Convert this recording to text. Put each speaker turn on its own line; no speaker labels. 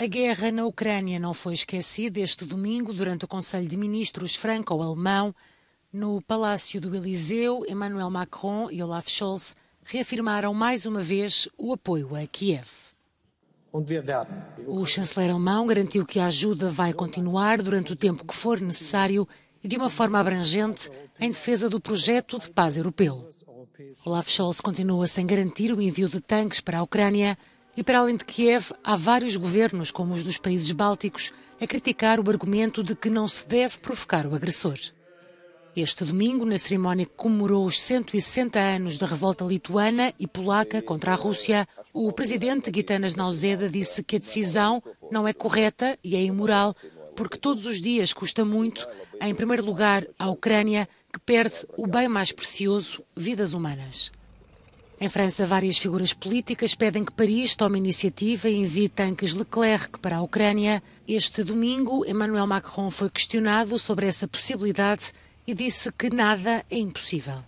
A guerra na Ucrânia não foi esquecida este domingo durante o Conselho de Ministros franco-alemão. No Palácio do Eliseu, Emmanuel Macron e Olaf Scholz reafirmaram mais uma vez o apoio a Kiev. O chanceler alemão garantiu que a ajuda vai continuar durante o tempo que for necessário e de uma forma abrangente em defesa do projeto de paz europeu. Olaf Scholz continua sem garantir o envio de tanques para a Ucrânia, e para além de Kiev, há vários governos, como os dos países bálticos, a criticar o argumento de que não se deve provocar o agressor. Este domingo, na cerimónia que comemorou os 160 anos da revolta lituana e polaca contra a Rússia, o presidente Gitanas Nauseda disse que a decisão não é correta e é imoral, porque todos os dias custa muito, em primeiro lugar, à Ucrânia, que perde o bem mais precioso, vidas humanas. Em França, várias figuras políticas pedem que Paris tome iniciativa e envie tanques Leclerc para a Ucrânia. Este domingo, Emmanuel Macron foi questionado sobre essa possibilidade e disse que nada é impossível.